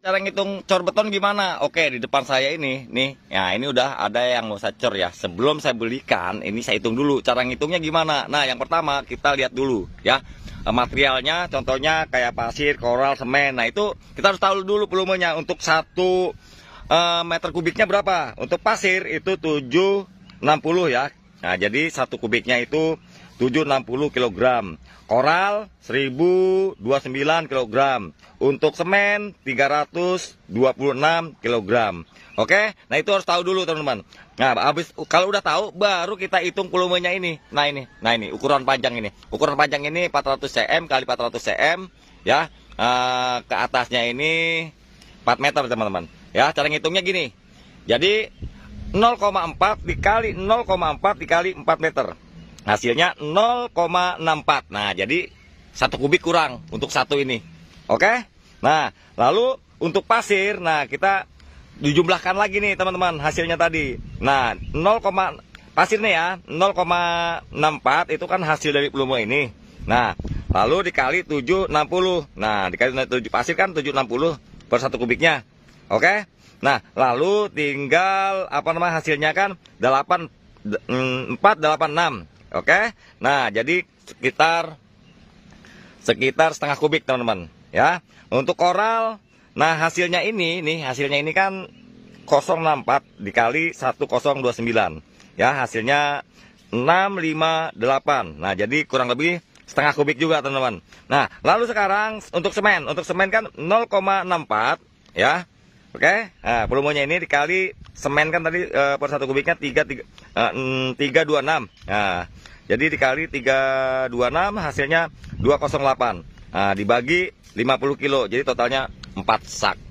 Cara ngitung cor beton gimana? Oke, di depan saya ini, nih. Ya, ini udah ada yang mau saya cor ya. Sebelum saya belikan, ini saya hitung dulu cara ngitungnya gimana. Nah, yang pertama kita lihat dulu ya. Eh, materialnya contohnya kayak pasir, koral, semen. Nah, itu kita harus tahu dulu volumenya untuk satu uh, meter kubiknya berapa. Untuk pasir itu 760 ya. Nah, jadi satu kubiknya itu 760 kg, koral 1029 kg, untuk semen 326 kg. Oke, nah itu harus tahu dulu teman-teman. Nah, habis kalau udah tahu baru kita hitung volumenya ini. Nah ini, nah ini ukuran panjang ini. Ukuran panjang ini 400 cm kali 400 cm ya. Uh, ke atasnya ini 4 meter teman-teman. Ya, cara ngitungnya gini. Jadi 0,4 dikali 0,4 dikali 4 meter hasilnya 0,64 nah jadi satu kubik kurang untuk satu ini oke nah lalu untuk pasir nah kita dijumlahkan lagi nih teman-teman hasilnya tadi nah 0, pasirnya ya 0,64 itu kan hasil dari pelumo ini nah lalu dikali 760 nah dikali 7 pasir kan 760 per satu kubiknya oke nah lalu tinggal apa namanya hasilnya kan 8 486 mm, Oke? Nah, jadi sekitar sekitar setengah kubik, teman-teman, ya. Untuk koral, nah hasilnya ini nih, hasilnya ini kan 064 dikali 1029. Ya, hasilnya 658. Nah, jadi kurang lebih setengah kubik juga, teman-teman. Nah, lalu sekarang untuk semen, untuk semen kan 0,64 ya. Oke, okay? nah, volumenya ini dikali semen kan tadi uh, per satu kubiknya 3 tiga eh, mm, tiga dua enam nah jadi dikali tiga dua enam hasilnya dua 208 nah, dibagi lima puluh kilo jadi totalnya empat sak